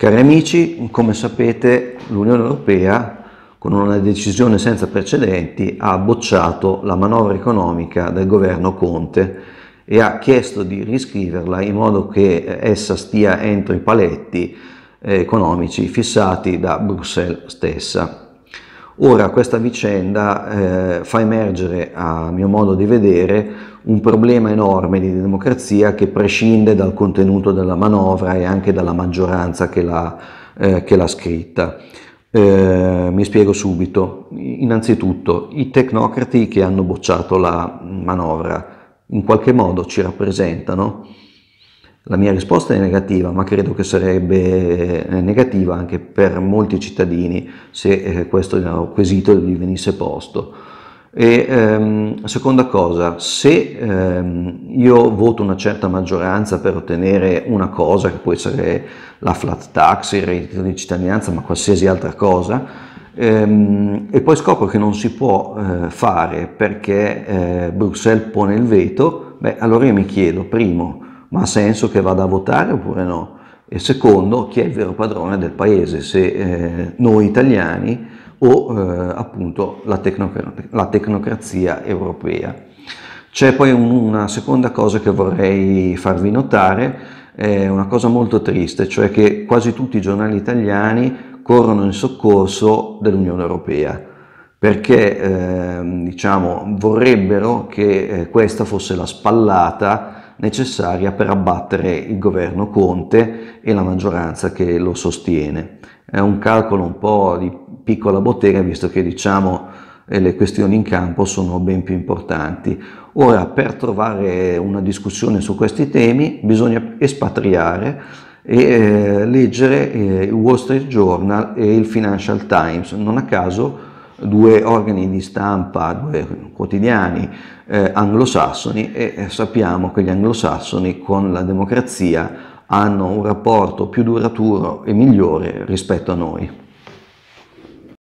Cari amici, come sapete l'Unione Europea con una decisione senza precedenti ha bocciato la manovra economica del governo Conte e ha chiesto di riscriverla in modo che eh, essa stia entro i paletti eh, economici fissati da Bruxelles stessa. Ora questa vicenda eh, fa emergere, a mio modo di vedere, un problema enorme di democrazia che prescinde dal contenuto della manovra e anche dalla maggioranza che l'ha, eh, che l'ha scritta. Eh, mi spiego subito. Innanzitutto, i tecnocrati che hanno bocciato la manovra in qualche modo ci rappresentano la mia risposta è negativa, ma credo che sarebbe eh, negativa anche per molti cittadini se eh, questo eh, quesito gli venisse posto. E, ehm, seconda cosa, se ehm, io voto una certa maggioranza per ottenere una cosa, che può essere la flat tax, il reddito di cittadinanza, ma qualsiasi altra cosa, ehm, e poi scopro che non si può eh, fare perché eh, Bruxelles pone il veto, beh, allora io mi chiedo, primo, ma ha senso che vada a votare oppure no? E secondo, chi è il vero padrone del paese, se eh, noi italiani o eh, appunto la, tecnoc- la, tecnocrazia europea. C'è poi un, una seconda cosa che vorrei farvi notare, è una cosa molto triste, cioè che quasi tutti i giornali italiani corrono in soccorso dell'Unione Europea perché eh, diciamo, vorrebbero che eh, questa fosse la spallata necessaria per abbattere il governo Conte e la maggioranza che lo sostiene. È un calcolo un po' di piccola bottega visto che diciamo eh, le questioni in campo sono ben più importanti. Ora per trovare una discussione su questi temi bisogna espatriare e eh, leggere eh, il Wall Street Journal e il Financial Times. Non a caso due organi di stampa, due quotidiani eh, anglosassoni e eh, sappiamo che gli anglosassoni con la democrazia hanno un rapporto più duraturo e migliore rispetto a noi.